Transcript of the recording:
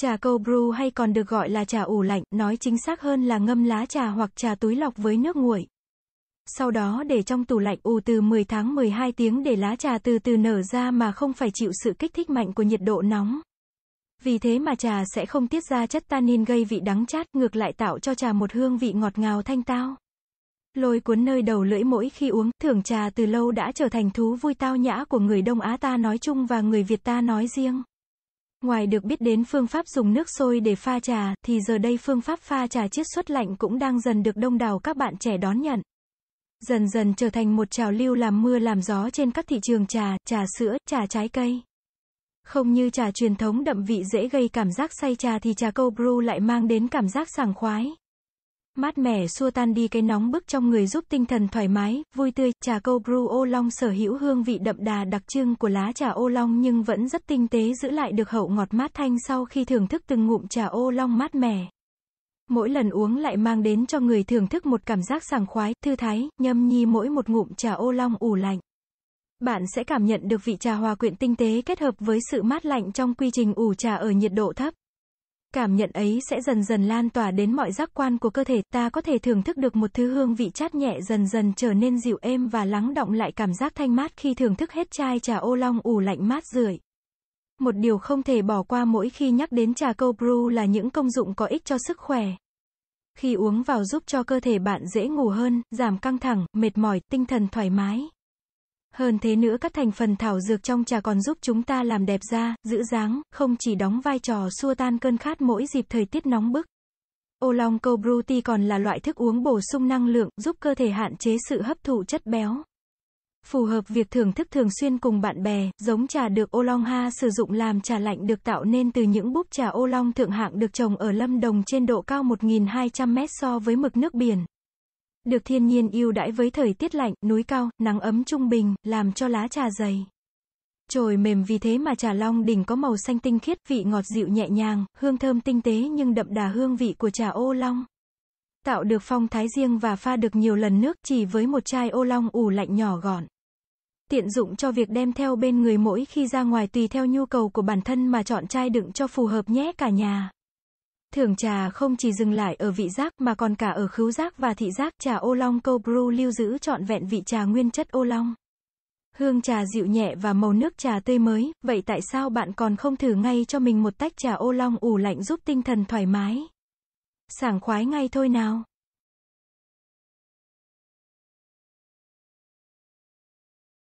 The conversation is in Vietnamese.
Trà câu brew hay còn được gọi là trà ủ lạnh, nói chính xác hơn là ngâm lá trà hoặc trà túi lọc với nước nguội. Sau đó để trong tủ lạnh ủ từ 10 tháng 12 tiếng để lá trà từ từ nở ra mà không phải chịu sự kích thích mạnh của nhiệt độ nóng. Vì thế mà trà sẽ không tiết ra chất tannin gây vị đắng chát, ngược lại tạo cho trà một hương vị ngọt ngào thanh tao. Lôi cuốn nơi đầu lưỡi mỗi khi uống, thưởng trà từ lâu đã trở thành thú vui tao nhã của người Đông Á ta nói chung và người Việt ta nói riêng. Ngoài được biết đến phương pháp dùng nước sôi để pha trà, thì giờ đây phương pháp pha trà chiết xuất lạnh cũng đang dần được đông đảo các bạn trẻ đón nhận. Dần dần trở thành một trào lưu làm mưa làm gió trên các thị trường trà, trà sữa, trà trái cây. Không như trà truyền thống đậm vị dễ gây cảm giác say trà thì trà cold brew lại mang đến cảm giác sảng khoái mát mẻ xua tan đi cái nóng bức trong người giúp tinh thần thoải mái, vui tươi. Trà câu brew ô long sở hữu hương vị đậm đà đặc trưng của lá trà ô long nhưng vẫn rất tinh tế giữ lại được hậu ngọt mát thanh sau khi thưởng thức từng ngụm trà ô long mát mẻ. Mỗi lần uống lại mang đến cho người thưởng thức một cảm giác sảng khoái, thư thái, nhâm nhi mỗi một ngụm trà ô long ủ lạnh. Bạn sẽ cảm nhận được vị trà hòa quyện tinh tế kết hợp với sự mát lạnh trong quy trình ủ trà ở nhiệt độ thấp. Cảm nhận ấy sẽ dần dần lan tỏa đến mọi giác quan của cơ thể, ta có thể thưởng thức được một thứ hương vị chát nhẹ dần dần trở nên dịu êm và lắng động lại cảm giác thanh mát khi thưởng thức hết chai trà ô long ủ lạnh mát rượi. Một điều không thể bỏ qua mỗi khi nhắc đến trà câu brew là những công dụng có ích cho sức khỏe. Khi uống vào giúp cho cơ thể bạn dễ ngủ hơn, giảm căng thẳng, mệt mỏi, tinh thần thoải mái. Hơn thế nữa các thành phần thảo dược trong trà còn giúp chúng ta làm đẹp da, giữ dáng, không chỉ đóng vai trò xua tan cơn khát mỗi dịp thời tiết nóng bức. Ô long câu Bruti còn là loại thức uống bổ sung năng lượng, giúp cơ thể hạn chế sự hấp thụ chất béo. Phù hợp việc thưởng thức thường xuyên cùng bạn bè, giống trà được ô long ha sử dụng làm trà lạnh được tạo nên từ những búp trà ô long thượng hạng được trồng ở Lâm Đồng trên độ cao 1.200m so với mực nước biển được thiên nhiên yêu đãi với thời tiết lạnh, núi cao, nắng ấm trung bình, làm cho lá trà dày. Trồi mềm vì thế mà trà long đỉnh có màu xanh tinh khiết, vị ngọt dịu nhẹ nhàng, hương thơm tinh tế nhưng đậm đà hương vị của trà ô long. Tạo được phong thái riêng và pha được nhiều lần nước chỉ với một chai ô long ủ lạnh nhỏ gọn. Tiện dụng cho việc đem theo bên người mỗi khi ra ngoài tùy theo nhu cầu của bản thân mà chọn chai đựng cho phù hợp nhé cả nhà. Thưởng trà không chỉ dừng lại ở vị giác mà còn cả ở khứu giác và thị giác. Trà ô long câu brew lưu giữ trọn vẹn vị trà nguyên chất ô long. Hương trà dịu nhẹ và màu nước trà tươi mới, vậy tại sao bạn còn không thử ngay cho mình một tách trà ô long ủ lạnh giúp tinh thần thoải mái? Sảng khoái ngay thôi nào.